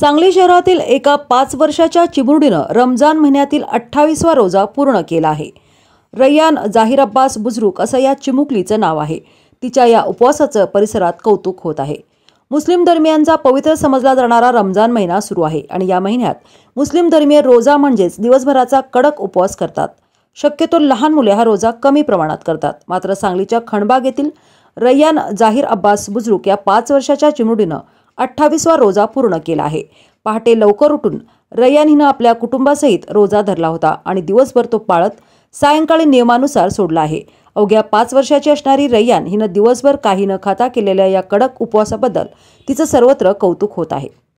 सांगली शहरातील एका पाच वर्षाच्या चिमुरडीनं रमजान महिन्यातील अठ्ठावीसवा रोजा पूर्ण केला आहे रयान जाहीर अब्बास बुजरुक असं या चिमुकलीचं नाव आहे तिच्या या उपवासाचं परिसरात कौतुक होत आहे मुस्लिम धर्मियांचा पवित्र समजला जाणारा रमजान महिना सुरू आहे आणि या महिन्यात मुस्लिम धर्मीय रोजा म्हणजेच दिवसभराचा कडक उपवास करतात शक्यतो लहान मुले हा रोजा कमी प्रमाणात करतात मात्र सांगलीच्या खणबाग येथील रय्यान जाहीर अब्बास बुजरुक या पाच वर्षाच्या चिमुडीनं अठ्ठावीसवा रोजा पूर्ण केला आहे पहाटे लवकर उठून रैयान हिनं आपल्या कुटुंबासहित रोजा धरला होता आणि दिवसभर तो पाळत सायंकाळी नियमानुसार सोडला आहे अवघ्या पाच वर्षाची असणारी रैयान हिनं दिवसभर काही न खाता केलेल्या या कडक उपवासाबद्दल तिचं सर्वत्र कौतुक होत आहे